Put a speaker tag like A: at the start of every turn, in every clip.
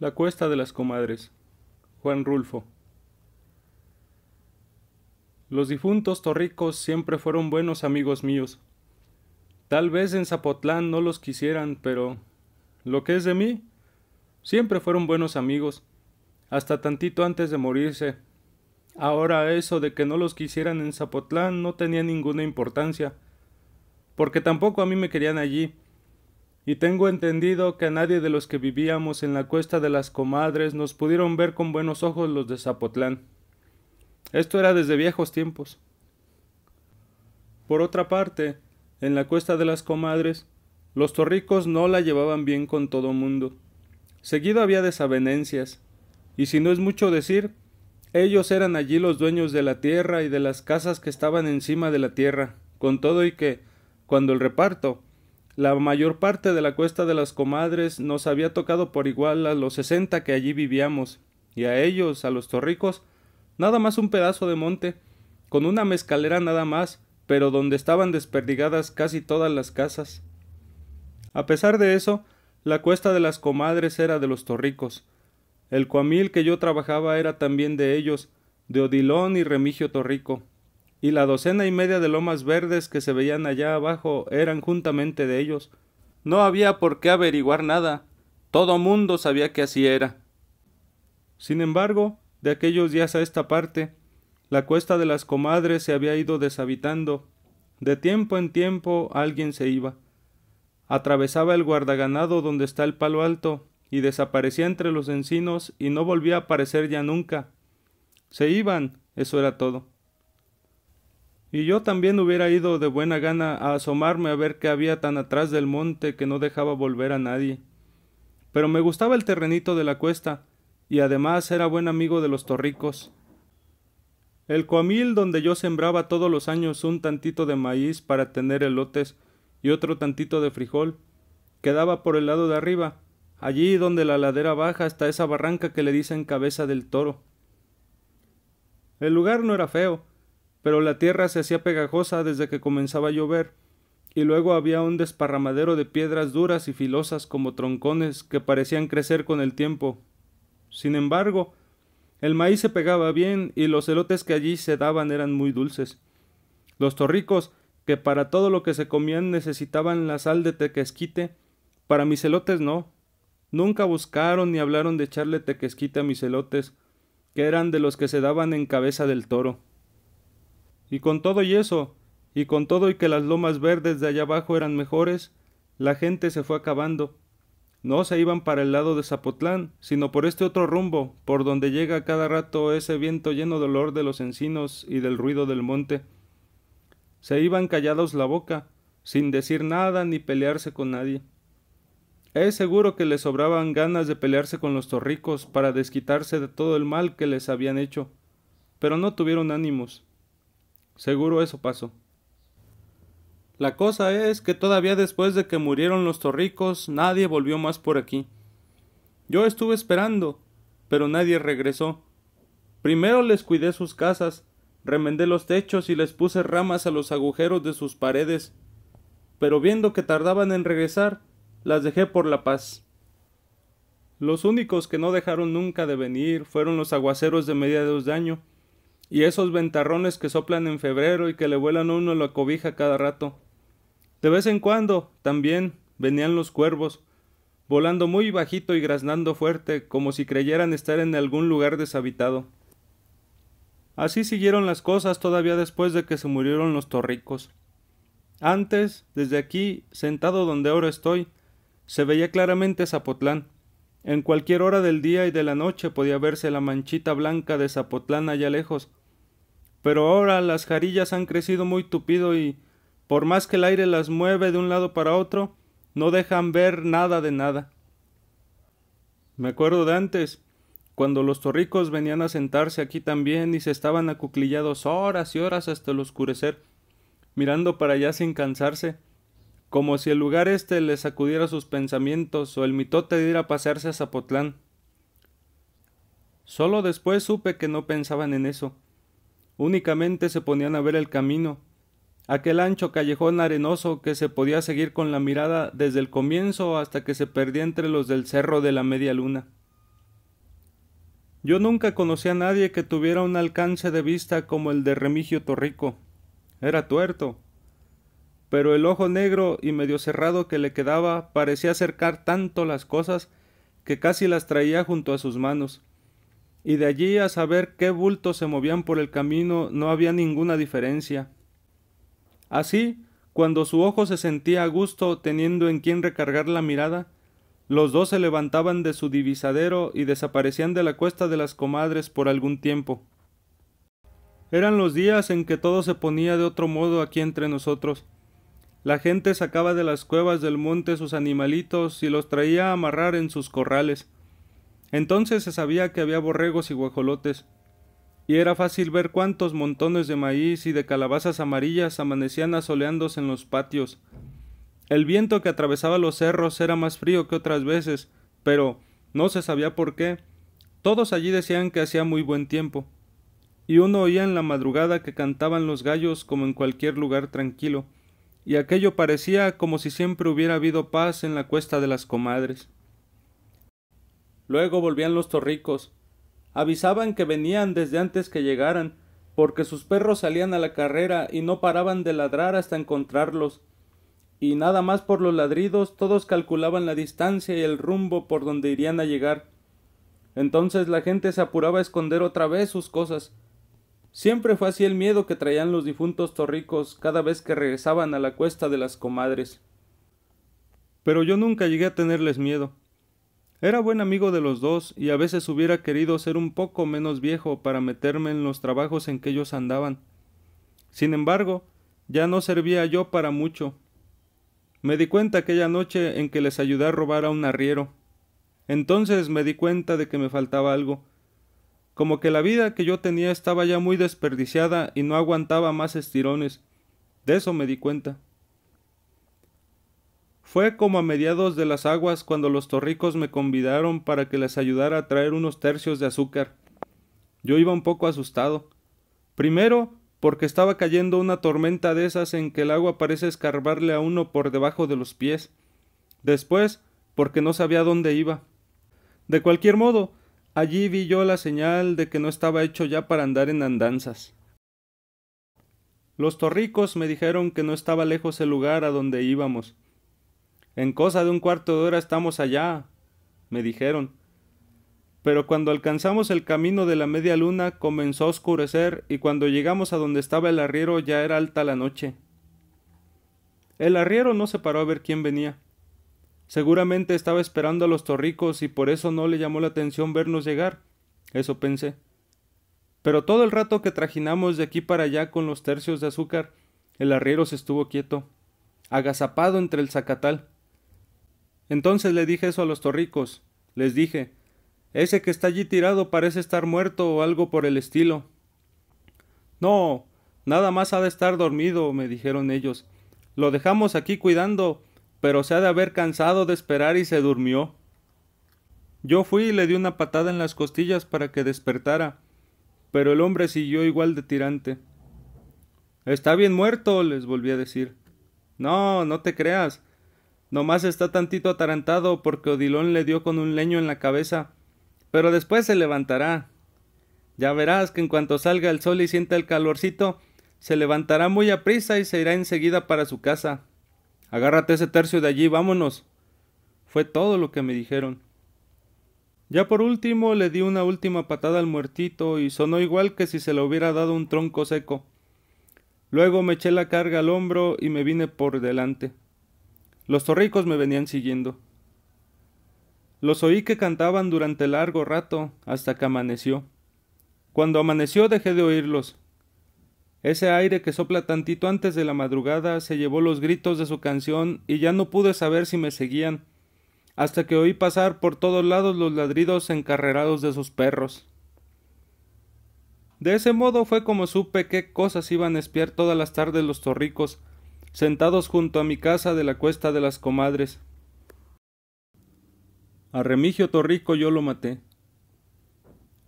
A: La cuesta de las comadres. Juan Rulfo. Los difuntos torricos siempre fueron buenos amigos míos. Tal vez en Zapotlán no los quisieran, pero lo que es de mí, siempre fueron buenos amigos, hasta tantito antes de morirse. Ahora eso de que no los quisieran en Zapotlán no tenía ninguna importancia, porque tampoco a mí me querían allí, y tengo entendido que a nadie de los que vivíamos en la cuesta de las comadres nos pudieron ver con buenos ojos los de Zapotlán. Esto era desde viejos tiempos. Por otra parte, en la cuesta de las comadres, los torricos no la llevaban bien con todo mundo. Seguido había desavenencias, y si no es mucho decir, ellos eran allí los dueños de la tierra y de las casas que estaban encima de la tierra, con todo y que, cuando el reparto, la mayor parte de la cuesta de las comadres nos había tocado por igual a los sesenta que allí vivíamos, y a ellos, a los torricos, nada más un pedazo de monte, con una mezcalera nada más, pero donde estaban desperdigadas casi todas las casas. A pesar de eso, la cuesta de las comadres era de los torricos. El cuamil que yo trabajaba era también de ellos, de Odilón y Remigio Torrico, y la docena y media de lomas verdes que se veían allá abajo eran juntamente de ellos. No había por qué averiguar nada. Todo mundo sabía que así era. Sin embargo, de aquellos días a esta parte, la cuesta de las comadres se había ido deshabitando. De tiempo en tiempo alguien se iba. Atravesaba el guardaganado donde está el palo alto, y desaparecía entre los encinos y no volvía a aparecer ya nunca. Se iban, eso era todo. Y yo también hubiera ido de buena gana a asomarme a ver qué había tan atrás del monte que no dejaba volver a nadie. Pero me gustaba el terrenito de la cuesta, y además era buen amigo de los torricos. El coamil donde yo sembraba todos los años un tantito de maíz para tener elotes y otro tantito de frijol, quedaba por el lado de arriba, allí donde la ladera baja hasta esa barranca que le dicen cabeza del toro. El lugar no era feo, pero la tierra se hacía pegajosa desde que comenzaba a llover, y luego había un desparramadero de piedras duras y filosas como troncones que parecían crecer con el tiempo. Sin embargo, el maíz se pegaba bien y los elotes que allí se daban eran muy dulces. Los torricos, que para todo lo que se comían necesitaban la sal de tequesquite, para mis elotes no. Nunca buscaron ni hablaron de echarle tequesquite a mis elotes, que eran de los que se daban en cabeza del toro. Y con todo y eso, y con todo y que las lomas verdes de allá abajo eran mejores, la gente se fue acabando. No se iban para el lado de Zapotlán, sino por este otro rumbo, por donde llega cada rato ese viento lleno de olor de los encinos y del ruido del monte. Se iban callados la boca, sin decir nada ni pelearse con nadie. Es seguro que les sobraban ganas de pelearse con los torricos para desquitarse de todo el mal que les habían hecho, pero no tuvieron ánimos. Seguro eso pasó. La cosa es que todavía después de que murieron los torricos, nadie volvió más por aquí. Yo estuve esperando, pero nadie regresó. Primero les cuidé sus casas, remendé los techos y les puse ramas a los agujeros de sus paredes, pero viendo que tardaban en regresar, las dejé por la paz. Los únicos que no dejaron nunca de venir fueron los aguaceros de mediados de año, y esos ventarrones que soplan en febrero y que le vuelan uno la cobija cada rato. De vez en cuando, también, venían los cuervos, volando muy bajito y graznando fuerte, como si creyeran estar en algún lugar deshabitado. Así siguieron las cosas todavía después de que se murieron los torricos. Antes, desde aquí, sentado donde ahora estoy, se veía claramente Zapotlán. En cualquier hora del día y de la noche podía verse la manchita blanca de Zapotlán allá lejos, pero ahora las jarillas han crecido muy tupido y, por más que el aire las mueve de un lado para otro, no dejan ver nada de nada. Me acuerdo de antes, cuando los torricos venían a sentarse aquí también y se estaban acuclillados horas y horas hasta el oscurecer, mirando para allá sin cansarse, como si el lugar este les sacudiera sus pensamientos o el mitote de ir a pasearse a Zapotlán. Solo después supe que no pensaban en eso, únicamente se ponían a ver el camino, aquel ancho callejón arenoso que se podía seguir con la mirada desde el comienzo hasta que se perdía entre los del cerro de la media luna. Yo nunca conocí a nadie que tuviera un alcance de vista como el de Remigio Torrico. Era tuerto, pero el ojo negro y medio cerrado que le quedaba parecía acercar tanto las cosas que casi las traía junto a sus manos y de allí a saber qué bultos se movían por el camino no había ninguna diferencia. Así, cuando su ojo se sentía a gusto teniendo en quien recargar la mirada, los dos se levantaban de su divisadero y desaparecían de la cuesta de las comadres por algún tiempo. Eran los días en que todo se ponía de otro modo aquí entre nosotros. La gente sacaba de las cuevas del monte sus animalitos y los traía a amarrar en sus corrales. Entonces se sabía que había borregos y guajolotes, y era fácil ver cuántos montones de maíz y de calabazas amarillas amanecían asoleándose en los patios. El viento que atravesaba los cerros era más frío que otras veces, pero no se sabía por qué. Todos allí decían que hacía muy buen tiempo, y uno oía en la madrugada que cantaban los gallos como en cualquier lugar tranquilo, y aquello parecía como si siempre hubiera habido paz en la cuesta de las comadres. Luego volvían los torricos. Avisaban que venían desde antes que llegaran, porque sus perros salían a la carrera y no paraban de ladrar hasta encontrarlos. Y nada más por los ladridos todos calculaban la distancia y el rumbo por donde irían a llegar. Entonces la gente se apuraba a esconder otra vez sus cosas. Siempre fue así el miedo que traían los difuntos torricos cada vez que regresaban a la cuesta de las comadres. Pero yo nunca llegué a tenerles miedo. Era buen amigo de los dos y a veces hubiera querido ser un poco menos viejo para meterme en los trabajos en que ellos andaban. Sin embargo, ya no servía yo para mucho. Me di cuenta aquella noche en que les ayudé a robar a un arriero. Entonces me di cuenta de que me faltaba algo, como que la vida que yo tenía estaba ya muy desperdiciada y no aguantaba más estirones. De eso me di cuenta. Fue como a mediados de las aguas cuando los torricos me convidaron para que les ayudara a traer unos tercios de azúcar. Yo iba un poco asustado. Primero, porque estaba cayendo una tormenta de esas en que el agua parece escarbarle a uno por debajo de los pies. Después, porque no sabía dónde iba. De cualquier modo, allí vi yo la señal de que no estaba hecho ya para andar en andanzas. Los torricos me dijeron que no estaba lejos el lugar a donde íbamos, en cosa de un cuarto de hora estamos allá, me dijeron. Pero cuando alcanzamos el camino de la media luna comenzó a oscurecer y cuando llegamos a donde estaba el arriero ya era alta la noche. El arriero no se paró a ver quién venía. Seguramente estaba esperando a los torricos y por eso no le llamó la atención vernos llegar. Eso pensé. Pero todo el rato que trajinamos de aquí para allá con los tercios de azúcar, el arriero se estuvo quieto, agazapado entre el zacatal. Entonces le dije eso a los torricos. Les dije Ese que está allí tirado parece estar muerto o algo por el estilo. No, nada más ha de estar dormido, me dijeron ellos. Lo dejamos aquí cuidando, pero se ha de haber cansado de esperar y se durmió. Yo fui y le di una patada en las costillas para que despertara, pero el hombre siguió igual de tirante. Está bien muerto, les volví a decir. No, no te creas. Nomás está tantito atarantado porque Odilón le dio con un leño en la cabeza. Pero después se levantará. Ya verás que en cuanto salga el sol y sienta el calorcito, se levantará muy a prisa y se irá enseguida para su casa. Agárrate ese tercio de allí, vámonos. Fue todo lo que me dijeron. Ya por último le di una última patada al muertito y sonó igual que si se le hubiera dado un tronco seco. Luego me eché la carga al hombro y me vine por delante. Los torricos me venían siguiendo. Los oí que cantaban durante largo rato hasta que amaneció. Cuando amaneció dejé de oírlos. Ese aire que sopla tantito antes de la madrugada se llevó los gritos de su canción y ya no pude saber si me seguían, hasta que oí pasar por todos lados los ladridos encarrerados de sus perros. De ese modo fue como supe qué cosas iban a espiar todas las tardes los torricos, sentados junto a mi casa de la cuesta de las comadres. A Remigio Torrico yo lo maté.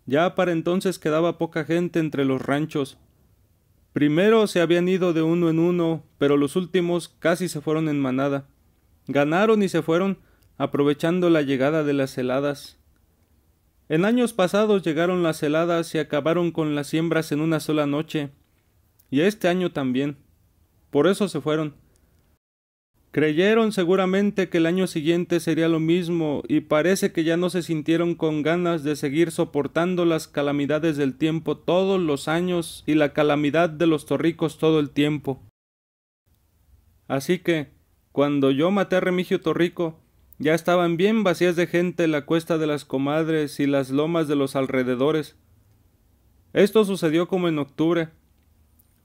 A: Ya para entonces quedaba poca gente entre los ranchos. Primero se habían ido de uno en uno, pero los últimos casi se fueron en manada. Ganaron y se fueron, aprovechando la llegada de las heladas. En años pasados llegaron las heladas y acabaron con las siembras en una sola noche, y este año también. Por eso se fueron. Creyeron seguramente que el año siguiente sería lo mismo, y parece que ya no se sintieron con ganas de seguir soportando las calamidades del tiempo todos los años y la calamidad de los torricos todo el tiempo. Así que, cuando yo maté a Remigio Torrico, ya estaban bien vacías de gente la cuesta de las comadres y las lomas de los alrededores. Esto sucedió como en octubre,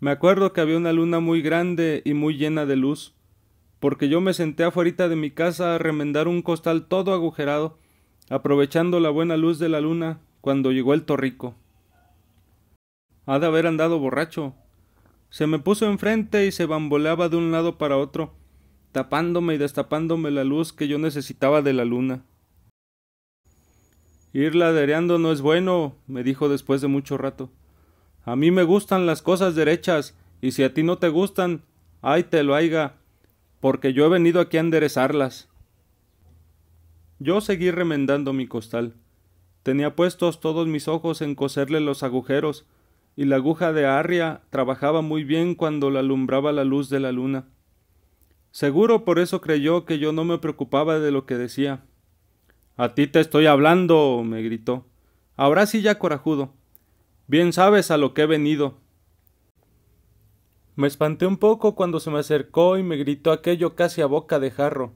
A: me acuerdo que había una luna muy grande y muy llena de luz, porque yo me senté afuera de mi casa a remendar un costal todo agujerado, aprovechando la buena luz de la luna cuando llegó el torrico. Ha de haber andado borracho. Se me puso enfrente y se bamboleaba de un lado para otro, tapándome y destapándome la luz que yo necesitaba de la luna. Ir ladereando no es bueno, me dijo después de mucho rato. A mí me gustan las cosas derechas, y si a ti no te gustan, ay te lo haiga, porque yo he venido aquí a enderezarlas. Yo seguí remendando mi costal. Tenía puestos todos mis ojos en coserle los agujeros, y la aguja de arria trabajaba muy bien cuando la alumbraba la luz de la luna. Seguro por eso creyó que yo no me preocupaba de lo que decía. A ti te estoy hablando, me gritó. Ahora sí ya corajudo. Bien sabes a lo que he venido. Me espanté un poco cuando se me acercó y me gritó aquello casi a boca de jarro.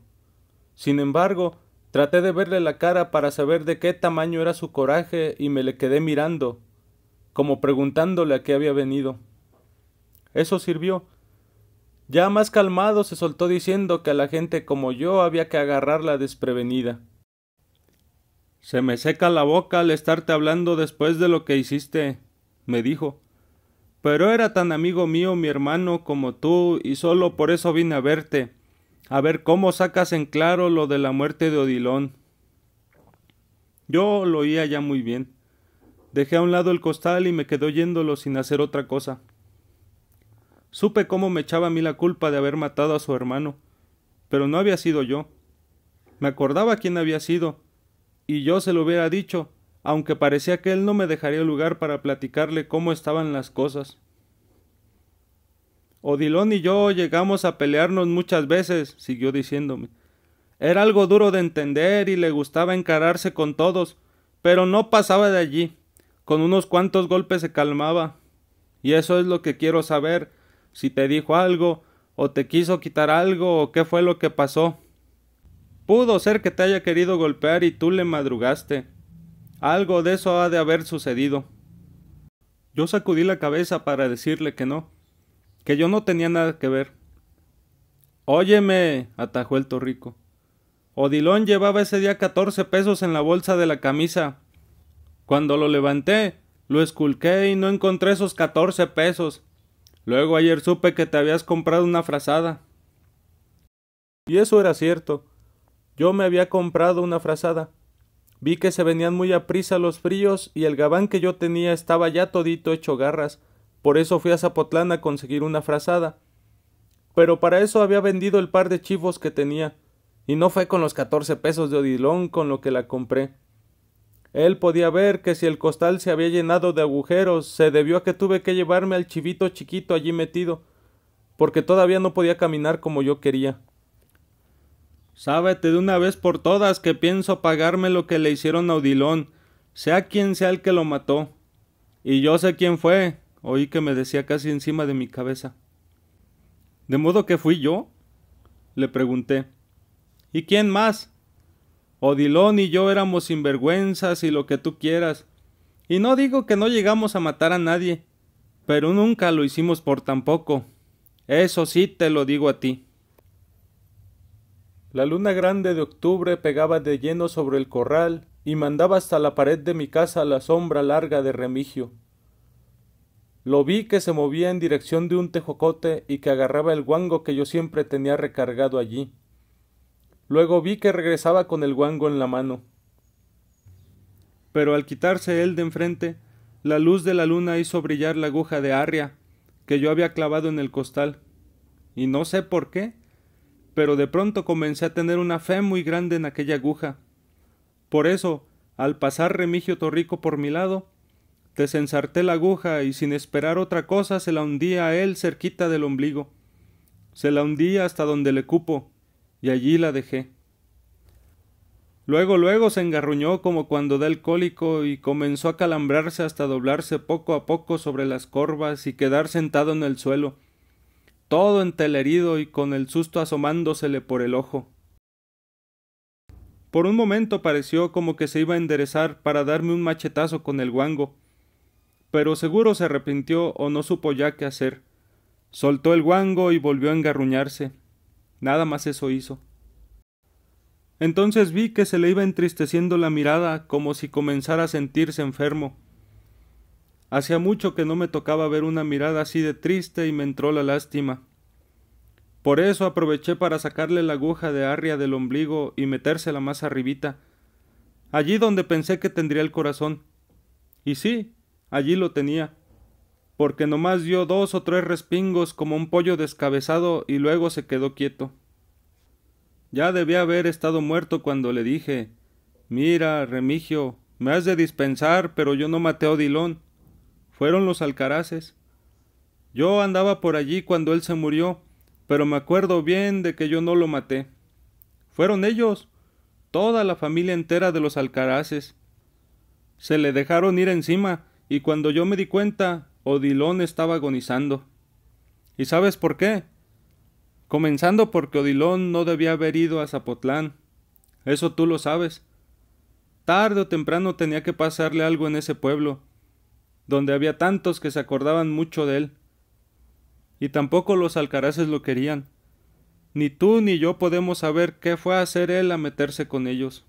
A: Sin embargo, traté de verle la cara para saber de qué tamaño era su coraje y me le quedé mirando, como preguntándole a qué había venido. Eso sirvió. Ya más calmado se soltó diciendo que a la gente como yo había que agarrarla desprevenida. Se me seca la boca al estarte hablando después de lo que hiciste, me dijo. Pero era tan amigo mío mi hermano como tú, y solo por eso vine a verte, a ver cómo sacas en claro lo de la muerte de Odilón. Yo lo oía ya muy bien. Dejé a un lado el costal y me quedé oyéndolo sin hacer otra cosa. Supe cómo me echaba a mí la culpa de haber matado a su hermano, pero no había sido yo. Me acordaba quién había sido, y yo se lo hubiera dicho, aunque parecía que él no me dejaría lugar para platicarle cómo estaban las cosas. Odilón y yo llegamos a pelearnos muchas veces, siguió diciéndome. Era algo duro de entender y le gustaba encararse con todos, pero no pasaba de allí. Con unos cuantos golpes se calmaba. Y eso es lo que quiero saber, si te dijo algo, o te quiso quitar algo, o qué fue lo que pasó. Pudo ser que te haya querido golpear y tú le madrugaste. Algo de eso ha de haber sucedido. Yo sacudí la cabeza para decirle que no, que yo no tenía nada que ver. Óyeme, atajó el torrico. Odilón llevaba ese día catorce pesos en la bolsa de la camisa. Cuando lo levanté, lo esculqué y no encontré esos catorce pesos. Luego ayer supe que te habías comprado una frazada. Y eso era cierto. Yo me había comprado una frazada. Vi que se venían muy a prisa los fríos y el gabán que yo tenía estaba ya todito hecho garras, por eso fui a Zapotlán a conseguir una frazada. Pero para eso había vendido el par de chivos que tenía, y no fue con los catorce pesos de odilón con lo que la compré. Él podía ver que si el costal se había llenado de agujeros, se debió a que tuve que llevarme al chivito chiquito allí metido, porque todavía no podía caminar como yo quería. Sábete de una vez por todas que pienso pagarme lo que le hicieron a Odilón, sea quien sea el que lo mató. Y yo sé quién fue, oí que me decía casi encima de mi cabeza. ¿De modo que fui yo? le pregunté. ¿Y quién más? Odilón y yo éramos sinvergüenzas y lo que tú quieras. Y no digo que no llegamos a matar a nadie, pero nunca lo hicimos por tampoco. Eso sí te lo digo a ti. La luna grande de octubre pegaba de lleno sobre el corral y mandaba hasta la pared de mi casa la sombra larga de Remigio. Lo vi que se movía en dirección de un tejocote y que agarraba el guango que yo siempre tenía recargado allí. Luego vi que regresaba con el guango en la mano. Pero al quitarse él de enfrente, la luz de la luna hizo brillar la aguja de arria que yo había clavado en el costal. Y no sé por qué, pero de pronto comencé a tener una fe muy grande en aquella aguja. Por eso, al pasar Remigio Torrico por mi lado, desensarté la aguja y sin esperar otra cosa se la hundí a él cerquita del ombligo. Se la hundí hasta donde le cupo, y allí la dejé. Luego, luego se engarruñó como cuando da el cólico y comenzó a calambrarse hasta doblarse poco a poco sobre las corvas y quedar sentado en el suelo todo entelerido y con el susto asomándosele por el ojo. Por un momento pareció como que se iba a enderezar para darme un machetazo con el guango, pero seguro se arrepintió o no supo ya qué hacer. Soltó el guango y volvió a engarruñarse. Nada más eso hizo. Entonces vi que se le iba entristeciendo la mirada como si comenzara a sentirse enfermo. Hacía mucho que no me tocaba ver una mirada así de triste y me entró la lástima. Por eso aproveché para sacarle la aguja de arria del ombligo y metérsela más arribita, allí donde pensé que tendría el corazón. Y sí, allí lo tenía, porque nomás dio dos o tres respingos como un pollo descabezado y luego se quedó quieto. Ya debía haber estado muerto cuando le dije Mira, Remigio, me has de dispensar, pero yo no maté a Odilón fueron los alcaraces. Yo andaba por allí cuando él se murió, pero me acuerdo bien de que yo no lo maté. Fueron ellos, toda la familia entera de los alcaraces. Se le dejaron ir encima, y cuando yo me di cuenta, Odilón estaba agonizando. ¿Y sabes por qué? Comenzando porque Odilón no debía haber ido a Zapotlán. Eso tú lo sabes. Tarde o temprano tenía que pasarle algo en ese pueblo, donde había tantos que se acordaban mucho de él. Y tampoco los alcaraces lo querían. Ni tú ni yo podemos saber qué fue a hacer él a meterse con ellos.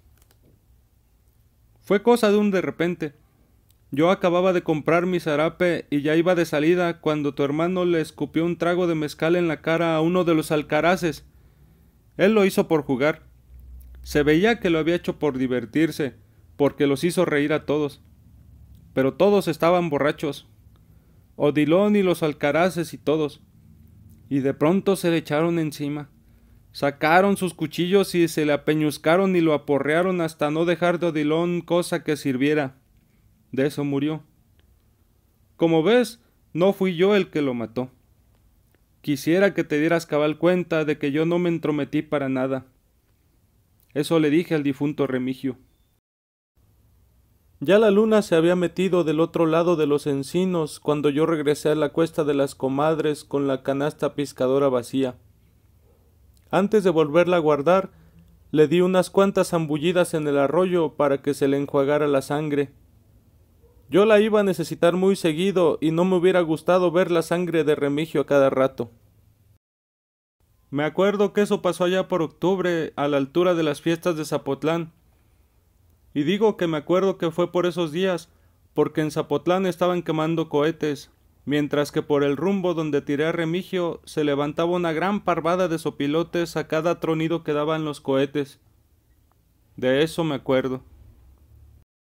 A: Fue cosa de un de repente. Yo acababa de comprar mi zarape y ya iba de salida cuando tu hermano le escupió un trago de mezcal en la cara a uno de los alcaraces. Él lo hizo por jugar. Se veía que lo había hecho por divertirse, porque los hizo reír a todos pero todos estaban borrachos. Odilón y los alcaraces y todos. Y de pronto se le echaron encima. Sacaron sus cuchillos y se le apeñuzcaron y lo aporrearon hasta no dejar de Odilón cosa que sirviera. De eso murió. Como ves, no fui yo el que lo mató. Quisiera que te dieras cabal cuenta de que yo no me entrometí para nada. Eso le dije al difunto Remigio. Ya la luna se había metido del otro lado de los encinos cuando yo regresé a la cuesta de las comadres con la canasta piscadora vacía. Antes de volverla a guardar, le di unas cuantas zambullidas en el arroyo para que se le enjuagara la sangre. Yo la iba a necesitar muy seguido y no me hubiera gustado ver la sangre de Remigio a cada rato. Me acuerdo que eso pasó allá por octubre, a la altura de las fiestas de Zapotlán, y digo que me acuerdo que fue por esos días, porque en Zapotlán estaban quemando cohetes, mientras que por el rumbo donde tiré a Remigio se levantaba una gran parvada de sopilotes a cada tronido que daban los cohetes. De eso me acuerdo.